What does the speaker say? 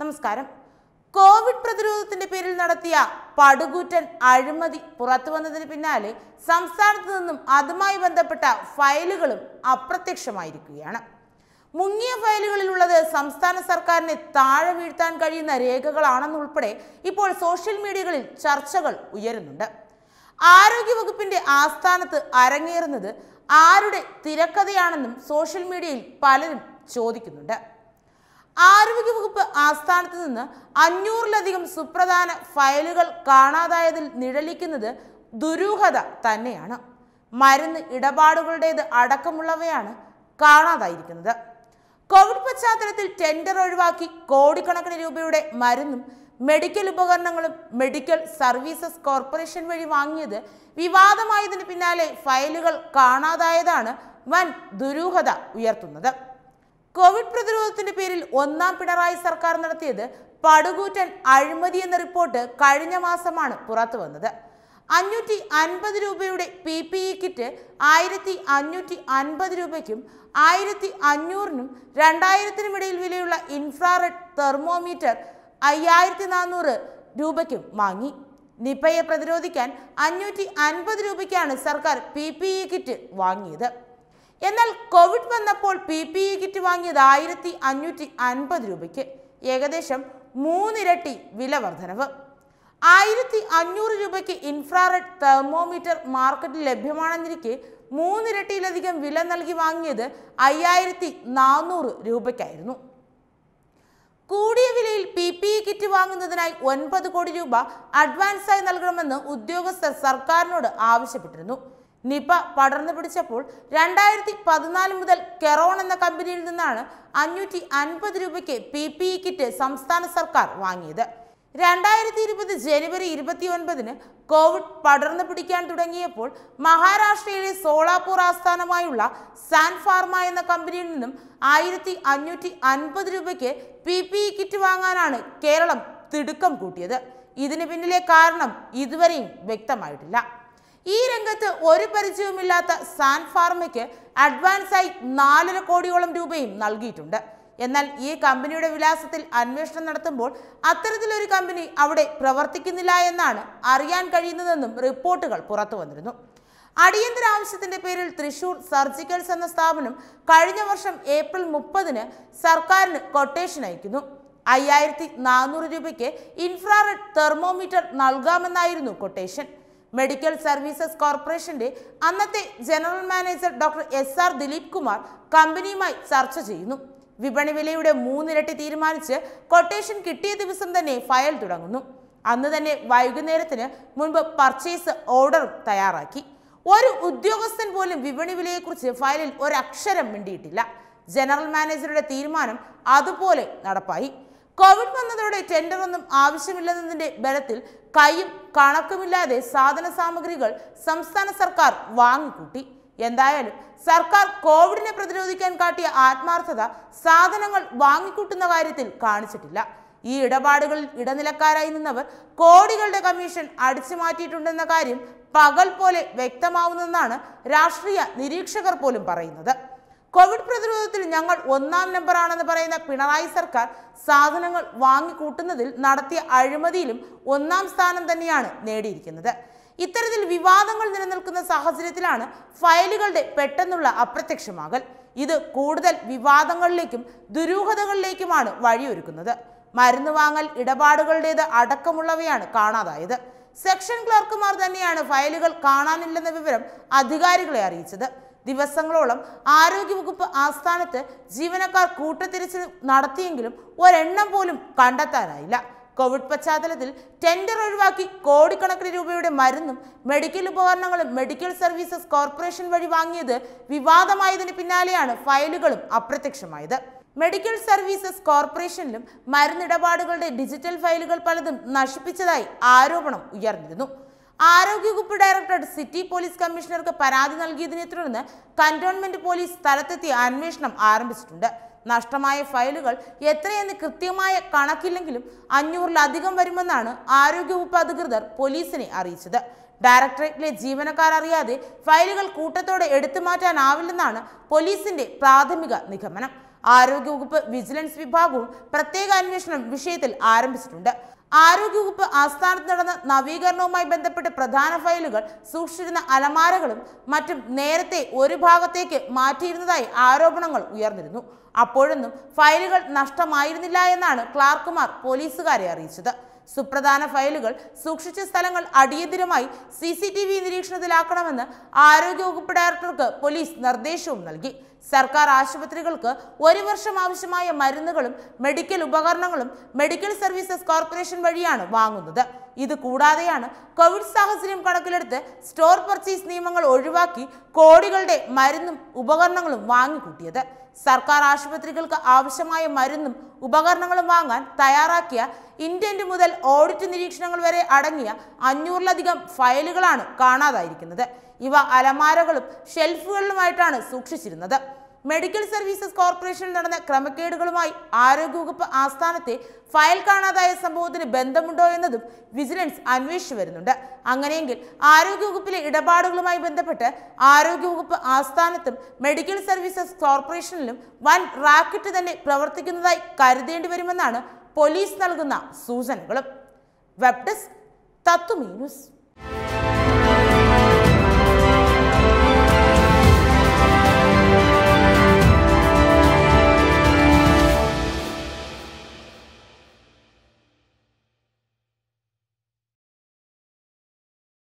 നമസ്കാരം കോവിഡ് പ്രതിരോധത്തിന്റെ പേരിൽ നടത്തിയ പടുകൂറ്റൻ അഴിമതി പുറത്തു വന്നതിന് പിന്നാലെ സംസ്ഥാനത്ത് നിന്നും അതുമായി ബന്ധപ്പെട്ട ഫയലുകളും അപ്രത്യക്ഷമായിരിക്കുകയാണ് മുങ്ങിയ ഫയലുകളിലുള്ളത് സംസ്ഥാന സർക്കാരിനെ താഴെ വീഴ്ത്താൻ കഴിയുന്ന രേഖകളാണെന്നുൾപ്പെടെ ഇപ്പോൾ സോഷ്യൽ മീഡിയകളിൽ ചർച്ചകൾ ഉയരുന്നുണ്ട് ആരോഗ്യവകുപ്പിന്റെ ആസ്ഥാനത്ത് അരങ്ങേറുന്നത് ആരുടെ തിരക്കഥയാണെന്നും സോഷ്യൽ മീഡിയയിൽ പലരും ചോദിക്കുന്നുണ്ട് ആരോഗ്യവകുപ്പ് ആസ്ഥാനത്ത് നിന്ന് അഞ്ഞൂറിലധികം സുപ്രധാന ഫയലുകൾ കാണാതായതിൽ നിഴലിക്കുന്നത് ദുരൂഹത തന്നെയാണ് മരുന്ന് ഇടപാടുകളുടേത് അടക്കമുള്ളവയാണ് കാണാതായിരിക്കുന്നത് കോവിഡ് പശ്ചാത്തലത്തിൽ ടെൻഡർ ഒഴിവാക്കി കോടിക്കണക്കിന് രൂപയുടെ മരുന്നും മെഡിക്കൽ ഉപകരണങ്ങളും മെഡിക്കൽ സർവീസസ് കോർപ്പറേഷൻ വഴി വാങ്ങിയത് വിവാദമായതിന് പിന്നാലെ ഫയലുകൾ കാണാതായതാണ് വൻ ദുരൂഹത ഉയർത്തുന്നത് കോവിഡ് പ്രതിരോധത്തിന്റെ പേരിൽ ഒന്നാം പിണറായി സർക്കാർ നടത്തിയത് പടുകൂറ്റൻ അഴിമതി എന്ന റിപ്പോർട്ട് കഴിഞ്ഞ മാസമാണ് പുറത്തു വന്നത് അഞ്ഞൂറ്റി അൻപത് രൂപയുടെ പി പി ഇ കിറ്റ് ആയിരത്തി അഞ്ഞൂറ്റി അൻപത് രൂപയ്ക്കും ആയിരത്തി അഞ്ഞൂറിനും രണ്ടായിരത്തിനും ഇടയിൽ വിലയുള്ള ഇൻഫ്രാറെഡ് തെർമോമീറ്റർ അയ്യായിരത്തി നാനൂറ് രൂപയ്ക്കും വാങ്ങി നിപ്പയെ പ്രതിരോധിക്കാൻ അഞ്ഞൂറ്റി അൻപത് രൂപയ്ക്കാണ് സർക്കാർ പി പി ഇ കിറ്റ് വാങ്ങിയത് എന്നാൽ കോവിഡ് വന്നപ്പോൾ പി പി ഇ കിറ്റ് വാങ്ങിയത് ആയിരത്തി അഞ്ഞൂറ്റി അൻപത് രൂപയ്ക്ക് ഏകദേശം മൂന്നിരട്ടി വില വർധനവ് ആയിരത്തി അഞ്ഞൂറ് രൂപയ്ക്ക് ഇൻഫ്രാറെഡ് തെർമോമീറ്റർ മാർക്കറ്റിൽ ലഭ്യമാണെന്നിരിക്കെ മൂന്നിരട്ടിയിലധികം വില നൽകി വാങ്ങിയത് അയ്യായിരത്തി നാനൂറ് രൂപയ്ക്കായിരുന്നു കൂടിയ വിലയിൽ പി പി ഇ കിറ്റ് വാങ്ങുന്നതിനായി ഒൻപത് കോടി രൂപ അഡ്വാൻസായി നൽകണമെന്ന് ഉദ്യോഗസ്ഥർ സർക്കാരിനോട് ആവശ്യപ്പെട്ടിരുന്നു നിപ പടർന്നു പിടിച്ചപ്പോൾ രണ്ടായിരത്തി പതിനാല് മുതൽ കെറോൺ എന്ന കമ്പനിയിൽ നിന്നാണ് അഞ്ഞൂറ്റി അൻപത് രൂപയ്ക്ക് പി പി ഇ കിറ്റ് സംസ്ഥാന സർക്കാർ വാങ്ങിയത് രണ്ടായിരത്തി ഇരുപത് ജനുവരി ഇരുപത്തി ഒൻപതിന് കോവിഡ് പടർന്നു പിടിക്കാൻ തുടങ്ങിയപ്പോൾ മഹാരാഷ്ട്രയിലെ സോളാപൂർ ആസ്ഥാനമായുള്ള സാൻ ഫാർമ എന്ന കമ്പനിയിൽ നിന്നും ആയിരത്തി അഞ്ഞൂറ്റി അൻപത് രൂപയ്ക്ക് പി പി ഇ കിറ്റ് വാങ്ങാനാണ് കേരളം തിടുക്കം കൂട്ടിയത് ഇതിന് പിന്നിലെ കാരണം ഇതുവരെയും വ്യക്തമായിട്ടില്ല ഈ രംഗത്ത് ഒരു പരിചയവുമില്ലാത്ത സാൻ ഫാർമയ്ക്ക് അഡ്വാൻസായി നാലര കോടിയോളം രൂപയും നൽകിയിട്ടുണ്ട് എന്നാൽ ഈ കമ്പനിയുടെ വിലാസത്തിൽ അന്വേഷണം നടത്തുമ്പോൾ അത്തരത്തിലൊരു കമ്പനി അവിടെ പ്രവർത്തിക്കുന്നില്ല എന്നാണ് അറിയാൻ കഴിയുന്നതെന്നും റിപ്പോർട്ടുകൾ പുറത്തു വന്നിരുന്നു അടിയന്തര ആവശ്യത്തിന്റെ പേരിൽ തൃശൂർ സർജിക്കൽസ് എന്ന സ്ഥാപനം കഴിഞ്ഞ വർഷം ഏപ്രിൽ മുപ്പതിന് സർക്കാരിന് കൊട്ടേഷൻ അയക്കുന്നു അയ്യായിരത്തി നാനൂറ് രൂപയ്ക്ക് ഇൻഫ്രാറെഡ് തെർമോമീറ്റർ നൽകാമെന്നായിരുന്നു കൊട്ടേഷൻ മെഡിക്കൽ സർവീസസ് കോർപ്പറേഷന്റെ അന്നത്തെ general manager doctor S R Dileep Kumar കമ്പനിയുമായി ചർച്ച ചെയ്യുന്നു വിപണി വിലയുടെ മൂന്നിരട്ടി തീരുമാനിച്ച് കൊട്ടേഷൻ കിട്ടിയ ദിവസം തന്നെ ഫയൽ തുടങ്ങുന്നു അന്ന് തന്നെ വൈകുന്നേരത്തിന് മുൻപ് പർച്ചേസ് ഓർഡർ തയ്യാറാക്കി ഒരു ഉദ്യോഗസ്ഥൻ പോലും വിപണി വിലയെക്കുറിച്ച് ഫയലിൽ ഒരക്ഷരം മിണ്ടിയിട്ടില്ല ജനറൽ മാനേജറുടെ തീരുമാനം അതുപോലെ നടപ്പായി കോവിഡ് വന്നതോടെ ടെൻഡറൊന്നും ആവശ്യമില്ലെന്നതിന്റെ ബലത്തിൽ കൈയും കണക്കുമില്ലാതെ സാധന സാമഗ്രികൾ സംസ്ഥാന സർക്കാർ വാങ്ങിക്കൂട്ടി എന്തായാലും സർക്കാർ കോവിഡിനെ പ്രതിരോധിക്കാൻ കാട്ടിയ ആത്മാർത്ഥത സാധനങ്ങൾ വാങ്ങിക്കൂട്ടുന്ന കാര്യത്തിൽ കാണിച്ചിട്ടില്ല ഈ ഇടപാടുകളിൽ ഇടനിലക്കാരായി നിന്നവർ കോടികളുടെ കമ്മീഷൻ അടിച്ചു മാറ്റിയിട്ടുണ്ടെന്ന കാര്യം പകൽ പോലെ വ്യക്തമാവുന്നെന്നാണ് രാഷ്ട്രീയ നിരീക്ഷകർ പോലും പറയുന്നത് കോവിഡ് പ്രതിരോധത്തിൽ ഞങ്ങൾ ഒന്നാം നമ്പറാണെന്ന് പറയുന്ന പിണറായി സർക്കാർ സാധനങ്ങൾ വാങ്ങിക്കൂട്ടുന്നതിൽ നടത്തിയ അഴിമതിയിലും ഒന്നാം സ്ഥാനം തന്നെയാണ് നേടിയിരിക്കുന്നത് ഇത്തരത്തിൽ വിവാദങ്ങൾ നിലനിൽക്കുന്ന സാഹചര്യത്തിലാണ് ഫയലുകളുടെ പെട്ടെന്നുള്ള അപ്രത്യക്ഷമാകൽ ഇത് കൂടുതൽ വിവാദങ്ങളിലേക്കും ദുരൂഹതകളിലേക്കുമാണ് വഴിയൊരുക്കുന്നത് മരുന്ന് വാങ്ങൽ ഇടപാടുകളുടേത് അടക്കമുള്ളവയാണ് കാണാതായത് സെക്ഷൻ ക്ലർക്കുമാർ തന്നെയാണ് ഫയലുകൾ കാണാനില്ലെന്ന വിവരം അധികാരികളെ അറിയിച്ചത് ദിവസങ്ങളോളം ആരോഗ്യവകുപ്പ് ആസ്ഥാനത്ത് ജീവനക്കാർ കൂട്ടത്തിരിച്ചിൽ നടത്തിയെങ്കിലും ഒരെണ്ണം പോലും കണ്ടെത്താനായില്ല കോവിഡ് പശ്ചാത്തലത്തിൽ ടെൻഡർ ഒഴിവാക്കി കോടിക്കണക്കിന് രൂപയുടെ മരുന്നും മെഡിക്കൽ ഉപകരണങ്ങളും മെഡിക്കൽ സർവീസസ് കോർപ്പറേഷൻ വഴി വാങ്ങിയത് വിവാദമായതിന് പിന്നാലെയാണ് ഫയലുകളും അപ്രത്യക്ഷമായത് മെഡിക്കൽ സർവീസസ് കോർപ്പറേഷനിലും മരുന്നിടപാടുകളുടെ ഡിജിറ്റൽ ഫയലുകൾ പലതും നശിപ്പിച്ചതായി ആരോപണം ഉയർന്നിരുന്നു ആരോഗ്യവകുപ്പ് ഡയറക്ടർ സിറ്റി പോലീസ് കമ്മീഷണർക്ക് പരാതി നൽകിയതിനെ തുടർന്ന് കന്റോൺമെന്റ് പോലീസ് സ്ഥലത്തെത്തി അന്വേഷണം ആരംഭിച്ചിട്ടുണ്ട് നഷ്ടമായ ഫയലുകൾ എത്രയെന്ന് കൃത്യമായ കണക്കില്ലെങ്കിലും അഞ്ഞൂറിലധികം വരുമെന്നാണ് ആരോഗ്യവകുപ്പ് അധികൃതർ പോലീസിനെ അറിയിച്ചത് ഡയറക്ടറേറ്റിലെ ജീവനക്കാർ അറിയാതെ ഫയലുകൾ കൂട്ടത്തോടെ എടുത്തു മാറ്റാനാവില്ലെന്നാണ് പോലീസിന്റെ പ്രാഥമിക നിഗമനം ആരോഗ്യവകുപ്പ് വിജിലൻസ് വിഭാഗവും പ്രത്യേക അന്വേഷണം വിഷയത്തിൽ ആരംഭിച്ചിട്ടുണ്ട് ആരോഗ്യവകുപ്പ് ആസ്ഥാനത്ത് നടന്ന നവീകരണവുമായി ബന്ധപ്പെട്ട് പ്രധാന ഫയലുകൾ സൂക്ഷിച്ചിരുന്ന അലമാരകളും മറ്റും നേരത്തെ ഒരു ഭാഗത്തേക്ക് മാറ്റിയിരുന്നതായി ആരോപണങ്ങൾ ഉയർന്നിരുന്നു അപ്പോഴൊന്നും ഫയലുകൾ നഷ്ടമായിരുന്നില്ല എന്നാണ് ക്ലാർക്കുമാർ പോലീസുകാരെ അറിയിച്ചത് സുപ്രധാന ഫയലുകൾ സൂക്ഷിച്ച സ്ഥലങ്ങൾ അടിയന്തിരമായി സി സി ടി വി നിരീക്ഷണത്തിലാക്കണമെന്ന് ആരോഗ്യവകുപ്പ് ഡയറക്ടർക്ക് പോലീസ് നിർദ്ദേശവും നൽകി സർക്കാർ ആശുപത്രികൾക്ക് ഒരു വർഷം ആവശ്യമായ മരുന്നുകളും മെഡിക്കൽ ഉപകരണങ്ങളും മെഡിക്കൽ സർവീസസ് കോർപ്പറേഷൻ വഴിയാണ് വാങ്ങുന്നത് ഇത് കൂടാതെയാണ് കോവിഡ് സാഹചര്യം കണക്കിലെടുത്ത് സ്റ്റോർ പർച്ചേസ് നിയമങ്ങൾ ഒഴിവാക്കി കോടികളുടെ മരുന്നും ഉപകരണങ്ങളും വാങ്ങിക്കൂട്ടിയത് സർക്കാർ ആശുപത്രികൾക്ക് ആവശ്യമായ മരുന്നും ഉപകരണങ്ങളും വാങ്ങാൻ തയ്യാറാക്കിയ ഇന്റന്റ് മുതൽ ഓഡിറ്റ് നിരീക്ഷണങ്ങൾ വരെ അടങ്ങിയ അഞ്ഞൂറിലധികം ഫയലുകളാണ് കാണാതായിരിക്കുന്നത് ഇവ അലമാരകളും ഷെൽഫുകളിലുമായിട്ടാണ് സൂക്ഷിച്ചിരുന്നത് മെഡിക്കൽ സർവീസസ് കോർപ്പറേഷനിൽ നടന്ന ക്രമക്കേടുകളുമായി ആരോഗ്യവകുപ്പ് ആസ്ഥാനത്തെ ഫയൽ കാണാതായ സംഭവത്തിന് ബന്ധമുണ്ടോ എന്നതും വിജിലൻസ് അന്വേഷിച്ചു വരുന്നുണ്ട് അങ്ങനെയെങ്കിൽ ആരോഗ്യവകുപ്പിലെ ഇടപാടുകളുമായി ബന്ധപ്പെട്ട് ആരോഗ്യവകുപ്പ് ആസ്ഥാനത്തും മെഡിക്കൽ സർവീസസ് കോർപ്പറേഷനിലും വൻ റാക്കറ്റ് തന്നെ പ്രവർത്തിക്കുന്നതായി കരുതേണ്ടി വരുമെന്നാണ് പോലീസ് നൽകുന്ന സൂചനകളും വെബ് ഡെസ്ക് ന്യൂസ്